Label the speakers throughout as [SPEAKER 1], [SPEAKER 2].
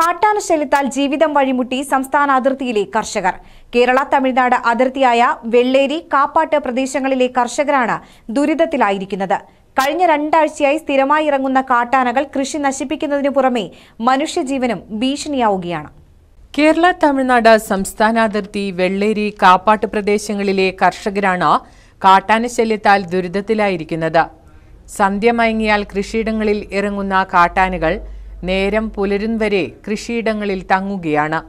[SPEAKER 1] കാട്ടാനശല്യത്താൽ ജീവിതം വഴിമുട്ടി സംസ്ഥാന അതിർത്തിയിലെ കർഷകർ കേരള തമിഴ്നാട് അതിർത്തിയായ വെള്ളേരി കാപ്പാട്ട് പ്രദേശങ്ങളിലെ കർഷകരാണ് ദുരിതത്തിലായിരിക്കുന്നത് കഴിഞ്ഞ രണ്ടാഴ്ചയായി സ്ഥിരമായി ഇറങ്ങുന്ന കാട്ടാനകൾ കൃഷി നശിപ്പിക്കുന്നതിനു പുറമെ മനുഷ്യജീവനും ഭീഷണിയാവുകയാണ്
[SPEAKER 2] കേരള തമിഴ്നാട് സംസ്ഥാന അതിർത്തി വെള്ളേരി കാപ്പാട്ട് പ്രദേശങ്ങളിലെ കർഷകരാണ് കാട്ടാനശല്യത്താൽ ദുരിതത്തിലായിരിക്കുന്നത് സന്ധ്യമയങ്ങിയാൽ കൃഷിയിടങ്ങളിൽ ഇറങ്ങുന്ന കാട്ടാനകൾ നേരം പുലരും വരെ കൃഷിയിടങ്ങളിൽ തങ്ങുകയാണ്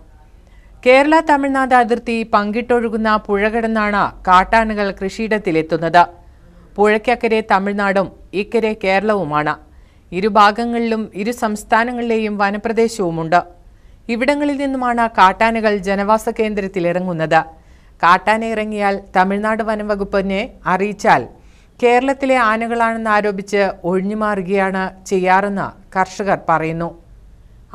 [SPEAKER 2] കേരള തമിഴ്നാട് അതിർത്തി പങ്കിട്ടൊഴുകുന്ന പുഴ കടന്നാണ് കാട്ടാനകൾ കൃഷിയിടത്തിലെത്തുന്നത് പുഴയ്ക്കക്കരെ തമിഴ്നാടും ഇക്കരെ കേരളവുമാണ് ഇരുഭാഗങ്ങളിലും ഇരു സംസ്ഥാനങ്ങളിലെയും വനപ്രദേശവുമുണ്ട് ഇവിടങ്ങളിൽ നിന്നുമാണ് കാട്ടാനകൾ ജനവാസ കേന്ദ്രത്തിൽ ഇറങ്ങുന്നത് കാട്ടാന ഇറങ്ങിയാൽ തമിഴ്നാട് വനംവകുപ്പിനെ അറിയിച്ചാൽ കേരളത്തിലെ ആനകളാണെന്ന് ആരോപിച്ച് ഒഴിഞ്ഞുമാറുകയാണ് ചെയ്യാറെന്ന് കർഷകർ പറയുന്നു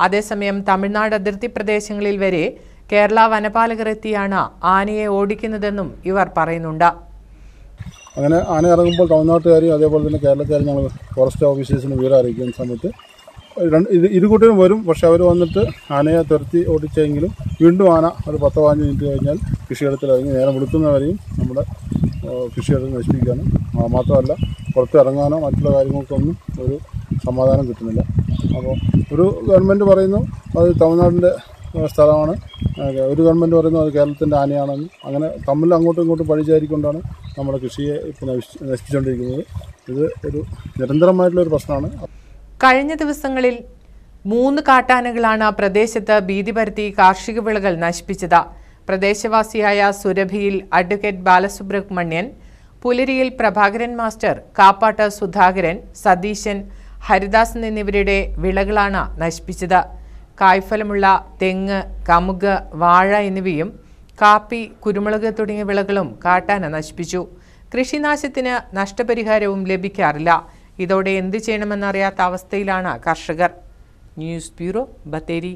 [SPEAKER 2] അതേസമയം തമിഴ്നാട് അതിർത്തി പ്രദേശങ്ങളിൽ വരെ കേരള വനപാലകർ എത്തിയാണ് ആനയെ ഓടിക്കുന്നതെന്നും ഇവർ പറയുന്നുണ്ട്
[SPEAKER 3] അങ്ങനെ ആന ഇറങ്ങുമ്പോൾ തമിഴ്നാട്ടുകാരെയും അതേപോലെ തന്നെ കേരളക്കാരും ഞങ്ങൾ ഫോറസ്റ്റ് ഓഫീസേഴ്സിന് വിവരം അറിയിക്കുന്ന സമയത്ത് രണ്ട് ഇത് ഇരു വരും പക്ഷെ അവർ വന്നിട്ട് ആനയെ തുരത്തി ഓടിച്ചെങ്കിലും വീണ്ടും ആന ഒരു പത്ത് പതിനഞ്ച് മിനിറ്റ് കഴിഞ്ഞാൽ കൃഷിയിടത്തിലിറങ്ങി നേരം വിളിക്കുന്നവരെയും നമ്മുടെ കൃഷിയിടത്തിൽ നശിപ്പിക്കാനും മാത്രമല്ല ഇറങ്ങാനോ മറ്റുള്ള കാര്യങ്ങൾക്കൊന്നും ഒരു സമാധാനം കിട്ടുന്നില്ല അപ്പോൾ ഒരു ഗവൺമെൻറ് പറയുന്നു അത് തമിഴ്നാടിൻ്റെ സ്ഥലമാണ് ഒരു ഗവൺമെൻറ് പറയുന്നു അത് കേരളത്തിൻ്റെ ആനയാണെന്ന് അങ്ങനെ തമ്മിൽ അങ്ങോട്ടും ഇങ്ങോട്ടും പഴിചാരിക്കൊണ്ടാണ് നമ്മുടെ കൃഷിയെ ഇപ്പോൾ നശിപ്പിച്ചുകൊണ്ടിരിക്കുന്നത് ഇത് ഒരു നിരന്തരമായിട്ടുള്ള ഒരു പ്രശ്നമാണ്
[SPEAKER 2] കഴിഞ്ഞ ദിവസങ്ങളിൽ മൂന്ന് കാട്ടാനകളാണ് ആ പ്രദേശത്ത് ഭീതി പരത്തി കാർഷിക വിളകൾ നശിപ്പിച്ചത് പ്രദേശവാസിയായ സുരഭിയിൽ അഡ്വക്കേറ്റ് ബാലസുബ്രഹ്മണ്യൻ പുലരിയിൽ പ്രഭാകരൻ മാസ്റ്റർ കാപ്പാട്ട് സുധാകരൻ സതീശൻ ഹരിദാസൻ എന്നിവരുടെ വിളകളാണ് നശിപ്പിച്ചത് കായ്ഫലമുള്ള തെങ്ങ് കമുക് വാഴ എന്നിവയും കാപ്പി കുരുമുളക് തുടങ്ങിയ വിളകളും കാട്ടാന നശിപ്പിച്ചു കൃഷിനാശത്തിന് നഷ്ടപരിഹാരവും ലഭിക്കാറില്ല ഇതോടെ എന്ത് ചെയ്യണമെന്നറിയാത്ത അവസ്ഥയിലാണ് കർഷകർ ന്യൂസ് ബ്യൂറോ ബത്തേരി